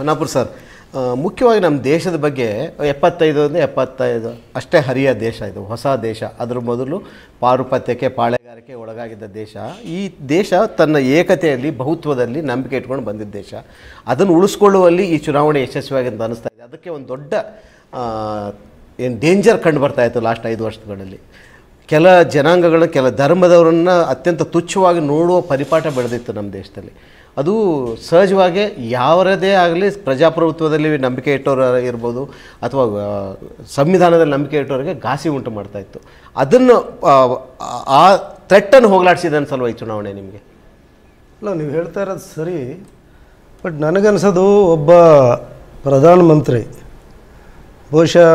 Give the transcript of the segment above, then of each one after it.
ಹೊನ್ನಾಪುರ್ sir ಮುಖ್ಯವಾಗಿ ನಮ್ಮ ದೇಶದ ಬಗ್ಗೆ ಎಪ್ಪತ್ತೈದು ಅಂದರೆ ಎಪ್ಪತ್ತೈದು ಅಷ್ಟೇ ಹರಿಯ ದೇಶ ಇದು ಹೊಸ ದೇಶ ಅದರ ಮೊದಲು ಪಾರುಪತ್ಯಕ್ಕೆ ಪಾಳೆಗಾರಿಕೆ ಒಳಗಾಗಿದ್ದ ದೇಶ ಈ ದೇಶ ತನ್ನ ಏಕತೆಯಲ್ಲಿ ಬಹುತ್ವದಲ್ಲಿ ನಂಬಿಕೆ ಇಟ್ಕೊಂಡು ಬಂದಿದ್ದ ದೇಶ ಅದನ್ನು ಉಳಿಸ್ಕೊಳ್ಳುವಲ್ಲಿ ಈ ಚುನಾವಣೆ ಯಶಸ್ವಿಯಾಗಿ ಅಂತ ಅನಿಸ್ತಾ ಇದೆ ಅದಕ್ಕೆ ಒಂದು ದೊಡ್ಡ ಏನು ಡೇಂಜರ್ ಕಂಡು ಬರ್ತಾ ಇತ್ತು ಲಾಸ್ಟ್ ಐದು ವರ್ಷಗಳಲ್ಲಿ ಕೆಲ ಜನಾಂಗಗಳ ಕೆಲ ಧರ್ಮದವರನ್ನು ಅತ್ಯಂತ ತುಚ್ಛವಾಗಿ ನೋಡುವ ಪರಿಪಾಠ ಬೆಳೆದಿತ್ತು ನಮ್ಮ ದೇಶದಲ್ಲಿ ಅದು ಸಹಜವಾಗಿ ಯಾವರದೇ ಆಗಲಿ ಪ್ರಜಾಪ್ರಭುತ್ವದಲ್ಲಿ ನಂಬಿಕೆ ಇಟ್ಟವರು ಇರ್ಬೋದು ಅಥವಾ ಸಂವಿಧಾನದಲ್ಲಿ ನಂಬಿಕೆ ಇಟ್ಟವರಿಗೆ ಘಾಸಿ ಉಂಟು ಮಾಡ್ತಾ ಇತ್ತು ಅದನ್ನು ಆ ಥ್ರೆಟ್ಟನ್ನು ಹೋಗಲಾಡಿಸಿದ ಅನ್ಸಲ್ವ ಈ ಚುನಾವಣೆ ನಿಮಗೆ ಅಲ್ಲ ನೀವು ಹೇಳ್ತಾ ಇರೋದು ಸರಿ ಬಟ್ ನನಗನ್ಸೋದು ಒಬ್ಬ ಪ್ರಧಾನಮಂತ್ರಿ ಬಹುಶಃ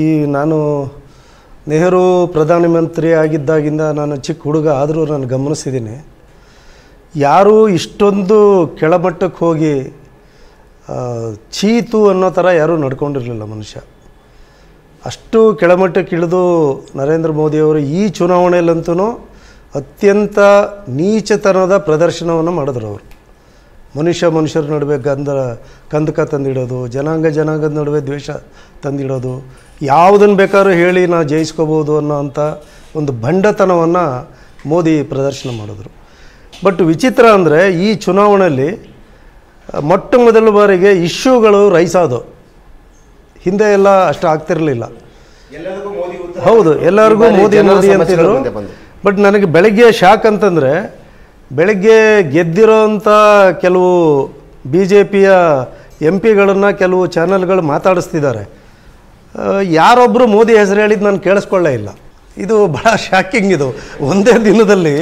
ಈ ನಾನು ನೆಹರು ಪ್ರಧಾನಮಂತ್ರಿ ಆಗಿದ್ದಾಗಿಂದ ನಾನು ಚಿಕ್ಕ ಹುಡುಗ ಆದರೂ ನಾನು ಗಮನಿಸಿದ್ದೀನಿ ಯಾರೂ ಇಷ್ಟೊಂದು ಕೆಳಮಟ್ಟಕ್ಕೆ ಹೋಗಿ ಚೀತು ಅನ್ನೋ ಥರ ಯಾರೂ ನಡ್ಕೊಂಡಿರಲಿಲ್ಲ ಮನುಷ್ಯ ಅಷ್ಟು ಕೆಳಮಟ್ಟಕ್ಕೆ ಇಳಿದು ನರೇಂದ್ರ ಮೋದಿಯವರು ಈ ಚುನಾವಣೆಯಲ್ಲಂತೂ ಅತ್ಯಂತ ನೀಚತನದ ಪ್ರದರ್ಶನವನ್ನು ಮಾಡಿದ್ರು ಅವರು ಮನುಷ್ಯ ಮನುಷ್ಯರ ನಡುವೆ ಗಂಧ ಕಂದಕ ತಂದಿಡೋದು ಜನಾಂಗ ಜನಾಂಗದ ನಡುವೆ ದ್ವೇಷ ತಂದಿಡೋದು ಯಾವುದನ್ನು ಬೇಕಾದ್ರೂ ಹೇಳಿ ನಾ ಜಯಿಸ್ಕೋಬೋದು ಅನ್ನೋ ಒಂದು ಬಂಡತನವನ್ನು ಮೋದಿ ಪ್ರದರ್ಶನ ಮಾಡಿದ್ರು ಬಟ್ ವಿಚಿತ್ರ ಅಂದರೆ ಈ ಚುನಾವಣೆಯಲ್ಲಿ ಮೊಟ್ಟ ಮೊದಲ ಬಾರಿಗೆ ಇಶ್ಯೂಗಳು ರೈಸ್ ಆದವು ಹಿಂದೆ ಎಲ್ಲ ಅಷ್ಟು ಆಗ್ತಿರಲಿಲ್ಲ ಹೌದು ಎಲ್ಲರಿಗೂ ಮೋದಿ ಮೋದಿ ಅಂತಿದ್ರು ಬಟ್ ನನಗೆ ಬೆಳಗ್ಗೆ ಶಾಕ್ ಅಂತಂದರೆ ಬೆಳಗ್ಗೆ ಗೆದ್ದಿರೋಂಥ ಕೆಲವು ಬಿ ಜೆ ಪಿಯ ಎಂ ಪಿಗಳನ್ನು ಕೆಲವು ಚಾನಲ್ಗಳು ಮಾತಾಡಿಸ್ತಿದ್ದಾರೆ ಯಾರೊಬ್ಬರು ಮೋದಿ ಹೆಸರು ಹೇಳಿದ್ದು ನಾನು ಕೇಳಿಸ್ಕೊಳ್ಳೇ ಇಲ್ಲ ಇದು ಭಾಳ ಶಾಕಿಂಗ್ ಇದು ಒಂದೇ ದಿನದಲ್ಲಿ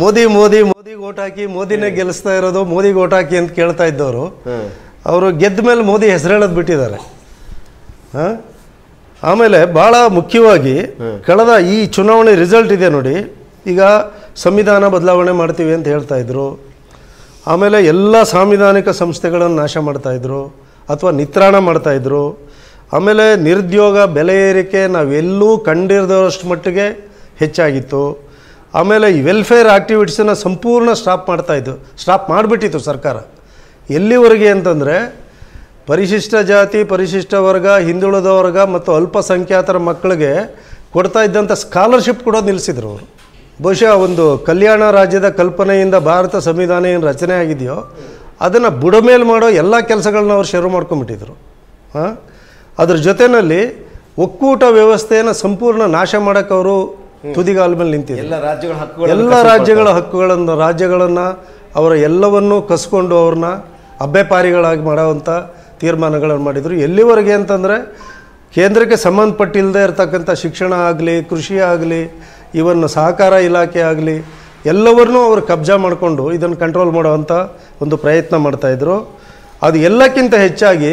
ಮೋದಿ ಮೋದಿ ಮೋದಿ ಓಟ್ ಹಾಕಿ ಮೋದಿನೇ ಗೆಲ್ಲಿಸ್ತಾ ಇರೋದು ಮೋದಿ ಓಟ್ ಹಾಕಿ ಅಂತ ಕೇಳ್ತಾ ಇದ್ದವರು ಅವರು ಗೆದ್ದ ಮೇಲೆ ಮೋದಿ ಹೇಳೋದು ಬಿಟ್ಟಿದ್ದಾರೆ ಆಮೇಲೆ ಭಾಳ ಮುಖ್ಯವಾಗಿ ಕಳೆದ ಈ ಚುನಾವಣೆ ರಿಸಲ್ಟ್ ಇದೆ ನೋಡಿ ಈಗ ಸಂವಿಧಾನ ಬದಲಾವಣೆ ಮಾಡ್ತೀವಿ ಅಂತ ಹೇಳ್ತಾಯಿದ್ರು ಆಮೇಲೆ ಎಲ್ಲ ಸಾಂವಿಧಾನಿಕ ಸಂಸ್ಥೆಗಳನ್ನು ನಾಶ ಇದ್ರು ಅಥವಾ ನಿತ್ರಾಣ ಮಾಡ್ತಾಯಿದ್ರು ಆಮೇಲೆ ನಿರುದ್ಯೋಗ ಬೆಲೆ ಏರಿಕೆ ನಾವೆಲ್ಲೂ ಕಂಡಿರದಷ್ಟು ಮಟ್ಟಿಗೆ ಹೆಚ್ಚಾಗಿತ್ತು ಆಮೇಲೆ ಈ ವೆಲ್ಫೇರ್ ಆ್ಯಕ್ಟಿವಿಟೀಸನ್ನು ಸಂಪೂರ್ಣ ಸ್ಟಾಪ್ ಮಾಡ್ತಾಯಿದ್ದು ಸ್ಟಾಪ್ ಮಾಡಿಬಿಟ್ಟಿತ್ತು ಸರ್ಕಾರ ಎಲ್ಲಿವರೆಗೆ ಅಂತಂದರೆ ಪರಿಶಿಷ್ಟ ಜಾತಿ ಪರಿಶಿಷ್ಟ ವರ್ಗ ಹಿಂದುಳಿದ ವರ್ಗ ಮತ್ತು ಅಲ್ಪಸಂಖ್ಯಾತರ ಮಕ್ಕಳಿಗೆ ಕೊಡ್ತಾ ಇದ್ದಂಥ ಸ್ಕಾಲರ್ಶಿಪ್ ಕೂಡ ನಿಲ್ಲಿಸಿದ್ರು ಅವರು ಬಹುಶಃ ಒಂದು ಕಲ್ಯಾಣ ರಾಜ್ಯದ ಕಲ್ಪನೆಯಿಂದ ಭಾರತ ಸಂವಿಧಾನ ಏನು ರಚನೆ ಆಗಿದೆಯೋ ಅದನ್ನು ಬುಡಮೇಲೆ ಮಾಡೋ ಎಲ್ಲ ಕೆಲಸಗಳನ್ನ ಅವ್ರು ಶುರು ಮಾಡ್ಕೊಂಬಿಟ್ಟಿದ್ರು ಹಾಂ ಅದ್ರ ಜೊತೆಯಲ್ಲಿ ಒಕ್ಕೂಟ ವ್ಯವಸ್ಥೆಯನ್ನು ಸಂಪೂರ್ಣ ನಾಶ ಮಾಡಕ್ಕೆ ಅವರು ತುದಿಗಾಲ ಮೇಲೆ ನಿಂತಿದೆ ಎಲ್ಲ ರಾಜ್ಯಗಳ ಎಲ್ಲ ರಾಜ್ಯಗಳ ಹಕ್ಕುಗಳನ್ನು ರಾಜ್ಯಗಳನ್ನು ಅವರ ಎಲ್ಲವನ್ನೂ ಕಸ್ಕೊಂಡು ಅವ್ರನ್ನ ಅಬ್ಬೆಪಾರಿಗಳಾಗಿ ಮಾಡೋವಂಥ ತೀರ್ಮಾನಗಳನ್ನು ಮಾಡಿದರು ಎಲ್ಲಿವರೆಗೆ ಅಂತಂದರೆ ಕೇಂದ್ರಕ್ಕೆ ಸಂಬಂಧಪಟ್ಟಿಲ್ಲದೆ ಇರತಕ್ಕಂಥ ಶಿಕ್ಷಣ ಆಗಲಿ ಕೃಷಿ ಆಗಲಿ ಇವನ್ನ ಸಹಕಾರ ಇಲಾಖೆ ಆಗಲಿ ಎಲ್ಲವನ್ನೂ ಅವರು ಕಬ್ಜಾ ಮಾಡಿಕೊಂಡು ಇದನ್ನು ಕಂಟ್ರೋಲ್ ಮಾಡುವಂಥ ಒಂದು ಪ್ರಯತ್ನ ಮಾಡ್ತಾಯಿದ್ರು ಅದು ಎಲ್ಲಕ್ಕಿಂತ ಹೆಚ್ಚಾಗಿ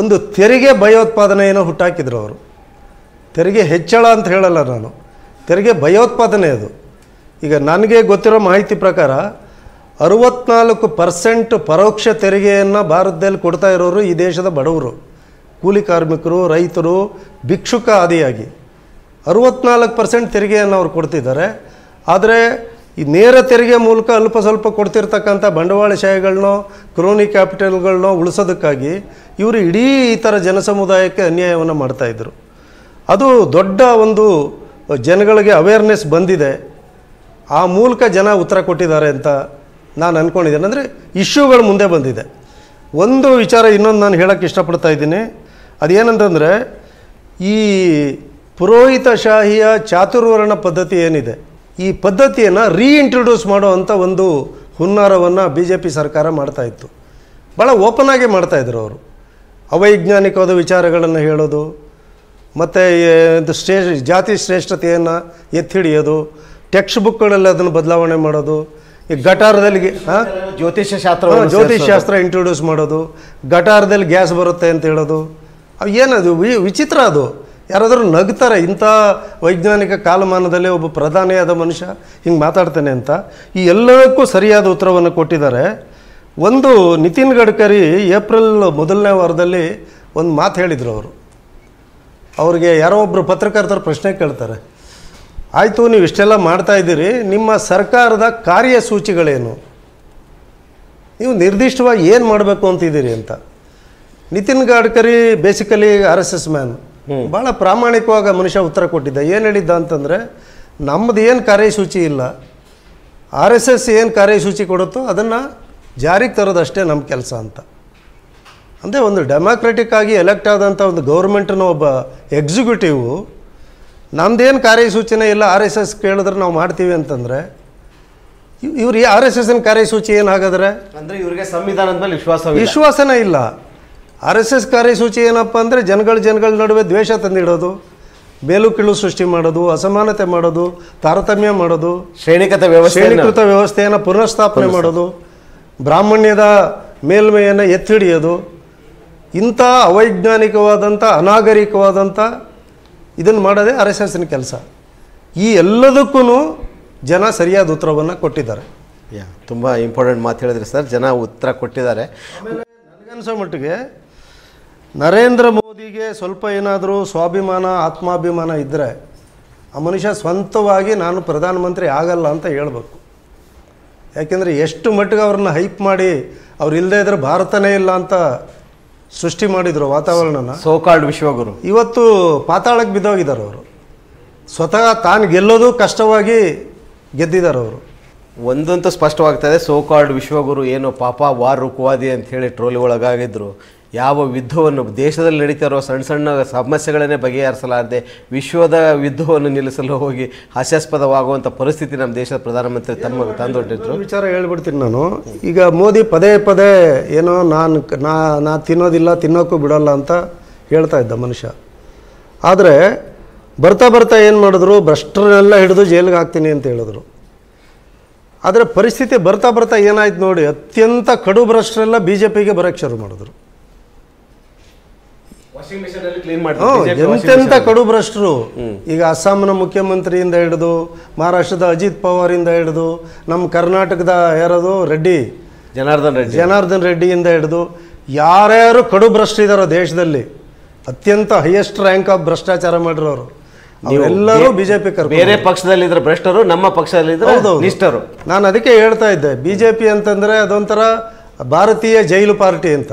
ಒಂದು ತೆರಿಗೆ ಭಯೋತ್ಪಾದನೆಯನ್ನು ಹುಟ್ಟಾಕಿದ್ರು ಅವರು ತೆರಿಗೆ ಹೆಚ್ಚಳ ಅಂತ ಹೇಳಲ್ಲ ನಾನು ತೆರಿಗೆ ಭಯೋತ್ಪಾದನೆ ಅದು ಈಗ ನನಗೆ ಗೊತ್ತಿರೋ ಮಾಹಿತಿ ಪ್ರಕಾರ ಅರುವತ್ನಾಲ್ಕು ಪರ್ಸೆಂಟ್ ಪರೋಕ್ಷ ತೆರಿಗೆಯನ್ನು ಭಾರತದಲ್ಲಿ ಕೊಡ್ತಾ ಇರೋರು ಈ ದೇಶದ ಬಡವರು ಕೂಲಿ ಕಾರ್ಮಿಕರು ರೈತರು ಭಿಕ್ಷುಕ ಆದಿಯಾಗಿ ಅರುವತ್ನಾಲ್ಕು ಪರ್ಸೆಂಟ್ ತೆರಿಗೆಯನ್ನು ಅವರು ಕೊಡ್ತಿದ್ದಾರೆ ಆದರೆ ಈ ನೇರ ತೆರಿಗೆ ಮೂಲಕ ಅಲ್ಪ ಸ್ವಲ್ಪ ಕೊಡ್ತಿರ್ತಕ್ಕಂಥ ಬಂಡವಾಳ ಬಂಡವಾಳಶಾಹಿಗಳನ್ನೋ ಕ್ರೋನಿ ಕ್ಯಾಪಿಟಲ್ಗಳನ್ನೋ ಉಳಿಸೋದಕ್ಕಾಗಿ ಇವರು ಇಡೀ ಈ ಥರ ಜನಸಮುದಾಯಕ್ಕೆ ಅನ್ಯಾಯವನ್ನು ಮಾಡ್ತಾಯಿದ್ರು ಅದು ದೊಡ್ಡ ಒಂದು ಜನಗಳಿಗೆ ಅವೇರ್ನೆಸ್ ಬಂದಿದೆ ಆ ಮೂಲಕ ಜನ ಉತ್ತರ ಕೊಟ್ಟಿದ್ದಾರೆ ಅಂತ ನಾನು ಅಂದ್ಕೊಂಡಿದ್ದೇನೆ ಅಂದರೆ ಇಶ್ಯೂಗಳು ಮುಂದೆ ಬಂದಿದೆ ಒಂದು ವಿಚಾರ ಇನ್ನೊಂದು ನಾನು ಹೇಳೋಕ್ಕೆ ಇಷ್ಟಪಡ್ತಾ ಇದ್ದೀನಿ ಅದೇನಂತಂದರೆ ಈ ಪುರೋಹಿತಶಾಹಿಯ ಚಾತುರ್ವರ್ಣ ಪದ್ಧತಿ ಏನಿದೆ ಈ ಪದ್ಧತಿಯನ್ನು ರೀಇಂಟ್ರೊಡ್ಯೂಸ್ ಮಾಡುವಂಥ ಒಂದು ಹುನ್ನಾರವನ್ನು ಬಿ ಜೆ ಪಿ ಸರ್ಕಾರ ಇತ್ತು ಭಾಳ ಓಪನ್ ಆಗಿ ಮಾಡ್ತಾಯಿದ್ರು ಅವರು ಅವೈಜ್ಞಾನಿಕವಾದ ವಿಚಾರಗಳನ್ನು ಹೇಳೋದು ಮತ್ತು ಶ್ರೇ ಜಾತಿ ಶ್ರೇಷ್ಠತೆಯನ್ನು ಎತ್ತಿ ಹಿಡಿಯೋದು ಟೆಕ್ಸ್ಟ್ ಬುಕ್ಗಳಲ್ಲಿ ಅದನ್ನು ಬದಲಾವಣೆ ಮಾಡೋದು ಈ ಗಟಾರದಲ್ಲಿ ಜ್ಯೋತಿಷ್ಯ ಶಾಸ್ತ್ರ ಜ್ಯೋತಿಷ್ಯ ಶಾಸ್ತ್ರ ಇಂಟ್ರೊಡ್ಯೂಸ್ ಮಾಡೋದು ಗಟಾರದಲ್ಲಿ ಗ್ಯಾಸ್ ಬರುತ್ತೆ ಅಂತ ಹೇಳೋದು ಅವು ಏನದು ವಿಚಿತ್ರ ಅದು ಯಾರಾದರೂ ನಗ್ತಾರೆ ಇಂಥ ವೈಜ್ಞಾನಿಕ ಕಾಲಮಾನದಲ್ಲಿ ಒಬ್ಬ ಪ್ರಧಾನಿಯಾದ ಮನುಷ್ಯ ಹಿಂಗೆ ಮಾತಾಡ್ತಾನೆ ಅಂತ ಈ ಎಲ್ಲದಕ್ಕೂ ಸರಿಯಾದ ಉತ್ತರವನ್ನು ಕೊಟ್ಟಿದ್ದಾರೆ ಒಂದು ನಿತಿನ್ ಗಡ್ಕರಿ ಏಪ್ರಿಲ್ ಮೊದಲನೇ ವಾರದಲ್ಲಿ ಒಂದು ಮಾತು ಹೇಳಿದರು ಅವರು ಅವ್ರಿಗೆ ಯಾರೋ ಒಬ್ಬರು ಪತ್ರಕರ್ತರು ಪ್ರಶ್ನೆ ಕೇಳ್ತಾರೆ ಆಯಿತು ನೀವು ಇಷ್ಟೆಲ್ಲ ಇದ್ದೀರಿ ನಿಮ್ಮ ಸರ್ಕಾರದ ಕಾರ್ಯಸೂಚಿಗಳೇನು ನೀವು ನಿರ್ದಿಷ್ಟವಾಗಿ ಏನು ಮಾಡಬೇಕು ಅಂತಿದ್ದೀರಿ ಅಂತ Nitin Gadkari basically R S S man ಭಾಳ ಪ್ರಾಮಾಣಿಕವಾಗಿ ಮನುಷ್ಯ ಉತ್ತರ ಕೊಟ್ಟಿದ್ದ ಏನು ಹೇಳಿದ್ದ ಅಂತಂದರೆ ನಮ್ಮದು ಏನು ಕಾರ್ಯಸೂಚಿ ಇಲ್ಲ ಆರ್ ಎಸ್ ಎಸ್ ಏನು ಕಾರ್ಯಸೂಚಿ ಕೊಡುತ್ತೋ ಅದನ್ನು ಜಾರಿಗೆ ತರೋದಷ್ಟೇ ನಮ್ಮ ಕೆಲಸ ಅಂತ ಅಂದರೆ ಒಂದು ಡೆಮಾಕ್ರೆಟಿಕ್ ಆಗಿ ಎಲೆಕ್ಟ್ ಆದಂಥ ಒಂದು ಗೌರ್ಮೆಂಟ್ನ ಒಬ್ಬ ಎಕ್ಸಿಕ್ಯೂಟಿವ್ ನಮ್ಮದೇನು ಕಾರ್ಯಸೂಚಿನೇ ಇಲ್ಲ ಆರ್ ಎಸ್ ಎಸ್ ಕೇಳಿದ್ರೆ ನಾವು ಮಾಡ್ತೀವಿ ಅಂತಂದರೆ ಇವ್ರು ಆರ್ ಎಸ್ ಎಸ್ನ ಕಾರ್ಯಸೂಚಿ ಏನು ಹಾಗಾದರೆ ಅಂದರೆ ಇವರಿಗೆ ಸಂವಿಧಾನದ ಮೇಲೆ ವಿಶ್ವಾಸ ವಿಶ್ವಾಸನೇ ಇಲ್ಲ ಆರ್ ಎಸ್ ಎಸ್ ಕಾರ್ಯಸೂಚಿ ಏನಪ್ಪ ಅಂದರೆ ಜನಗಳ ಜನಗಳ ನಡುವೆ ದ್ವೇಷ ತಂದಿಡೋದು ಬೇಲು ಕೀಳು ಸೃಷ್ಟಿ ಮಾಡೋದು ಅಸಮಾನತೆ ಮಾಡೋದು ತಾರತಮ್ಯ ಮಾಡೋದು ಶ್ರೇಣೀಕೃತ ವ್ಯವಸ್ಥೆ ಶ್ರೇಣೀಕೃತ ವ್ಯವಸ್ಥೆಯನ್ನು ಪುನಃಸ್ಥಾಪನೆ ಮಾಡೋದು ಬ್ರಾಹ್ಮಣ್ಯದ ಮೇಲ್ಮೆಯನ್ನು ಎತ್ತಿಡಿಯೋದು ಇಂಥ ಅವೈಜ್ಞಾನಿಕವಾದಂಥ ಅನಾಗರಿಕವಾದಂಥ ಇದನ್ನು ಮಾಡೋದೇ ಆರ್ ಎಸ್ ಎಸ್ನ ಕೆಲಸ ಈ ಎಲ್ಲದಕ್ಕೂ ಜನ ಸರಿಯಾದ ಉತ್ತರವನ್ನು ಕೊಟ್ಟಿದ್ದಾರೆ ಯಾ ತುಂಬ ಇಂಪಾರ್ಟೆಂಟ್ ಮಾತು ಹೇಳಿದ್ರಿ ಸರ್ ಜನ ಉತ್ತರ ಕೊಟ್ಟಿದ್ದಾರೆ ನನಗನ್ಸೋ ಮಟ್ಟಿಗೆ ನರೇಂದ್ರ ಮೋದಿಗೆ ಸ್ವಲ್ಪ ಏನಾದರೂ ಸ್ವಾಭಿಮಾನ ಆತ್ಮಾಭಿಮಾನ ಇದ್ದರೆ ಆ ಮನುಷ್ಯ ಸ್ವಂತವಾಗಿ ನಾನು ಪ್ರಧಾನಮಂತ್ರಿ ಆಗಲ್ಲ ಅಂತ ಹೇಳ್ಬೇಕು ಯಾಕೆಂದರೆ ಎಷ್ಟು ಮಟ್ಟಿಗೆ ಅವ್ರನ್ನ ಹೈಪ್ ಮಾಡಿ ಅವ್ರು ಇಲ್ಲದೇ ಇದ್ರೆ ಭಾರತನೇ ಇಲ್ಲ ಅಂತ ಸೃಷ್ಟಿ ಮಾಡಿದರು ವಾತಾವರಣನ ಸೋಕಾಲ್ಡ್ ವಿಶ್ವಗುರು ಇವತ್ತು ಪಾತಾಳಕ್ಕೆ ಬಿದ್ದೋಗಿದ್ದಾರೆ ಅವರು ಸ್ವತಃ ತಾನು ಗೆಲ್ಲೋದು ಕಷ್ಟವಾಗಿ ಗೆದ್ದಿದ್ದಾರೆ ಅವರು ಒಂದಂತೂ ಸ್ಪಷ್ಟವಾಗ್ತಾಯಿದೆ ಇದೆ ವಿಶ್ವಗುರು ಏನು ಪಾಪ ವಾರ್ ರುಕ್ವಾದಿ ಅಂತ ಹೇಳಿ ಟ್ರೋಲಿ ಒಳಗಾಗಿದ್ರು ಯಾವ ಯುದ್ಧವನ್ನು ದೇಶದಲ್ಲಿ ನಡೀತಾ ಇರೋ ಸಣ್ಣ ಸಣ್ಣ ಸಮಸ್ಯೆಗಳನ್ನೇ ಬಗೆಹರಿಸಲಾರದೆ ವಿಶ್ವದ ಯುದ್ಧವನ್ನು ನಿಲ್ಲಿಸಲು ಹೋಗಿ ಹಾಸ್ಯಾಸ್ಪದವಾಗುವಂಥ ಪರಿಸ್ಥಿತಿ ನಮ್ಮ ದೇಶದ ಪ್ರಧಾನಮಂತ್ರಿ ತಮ್ಮ ತಂದೊಡ್ಡಿದ್ರು ವಿಚಾರ ಹೇಳ್ಬಿಡ್ತೀನಿ ನಾನು ಈಗ ಮೋದಿ ಪದೇ ಪದೇ ಏನೋ ನಾನು ನಾ ನಾ ತಿನ್ನೋದಿಲ್ಲ ತಿನ್ನೋಕ್ಕೂ ಬಿಡೋಲ್ಲ ಅಂತ ಹೇಳ್ತಾ ಇದ್ದ ಮನುಷ್ಯ ಆದರೆ ಬರ್ತಾ ಬರ್ತಾ ಏನು ಮಾಡಿದ್ರು ಭ್ರಷ್ಟರನ್ನೆಲ್ಲ ಹಿಡಿದು ಜೈಲಿಗೆ ಹಾಕ್ತೀನಿ ಅಂತ ಹೇಳಿದ್ರು ಆದರೆ ಪರಿಸ್ಥಿತಿ ಬರ್ತಾ ಬರ್ತಾ ಏನಾಯ್ತು ನೋಡಿ ಅತ್ಯಂತ ಕಡು ಭ್ರಷ್ಟರೆಲ್ಲ ಬಿ ಜೆ ಪಿಗೆ ಬರೋಕ್ಕೆ ಶುರು ಮಾಡಿದ್ರು ಎಂತೆಂತ ಕಡು ಭ್ರಷ್ಟರು ಈಗ ಅಸ್ಸಾಂನ ಮುಖ್ಯಮಂತ್ರಿಯಿಂದ ಹಿಡಿದು ಮಹಾರಾಷ್ಟ್ರದ ಅಜಿತ್ ಪವಾರಿಂದ ಹಿಡಿದು ನಮ್ಮ ಕರ್ನಾಟಕದ ಯಾರದು ರೆಡ್ಡಿ ಜನಾರ್ದನ್ ರೆಡ್ಡಿ ಜನಾರ್ದನ್ ರೆಡ್ಡಿಯಿಂದ ಹಿಡಿದು ಯಾರ್ಯಾರು ಕಡು ಭ್ರಷ್ಟಿದಾರೋ ದೇಶದಲ್ಲಿ ಅತ್ಯಂತ ಹೈಯೆಸ್ಟ್ ರ್ಯಾಂಕ್ ಆಫ್ ಭ್ರಷ್ಟಾಚಾರ ಮಾಡಿರೋರು ಎಲ್ಲರೂ ಬಿಜೆಪಿ ಬೇರೆ ಪಕ್ಷದಲ್ಲಿದ್ರೆ ಭ್ರಷ್ಟರು ನಮ್ಮ ಪಕ್ಷದಲ್ಲಿದ್ರೆ ನಾನು ಅದಕ್ಕೆ ಹೇಳ್ತಾ ಇದ್ದೆ ಬಿಜೆಪಿ ಅಂತಂದ್ರೆ ಅದೊಂಥರ ಭಾರತೀಯ ಜೈಲು ಪಾರ್ಟಿ ಅಂತ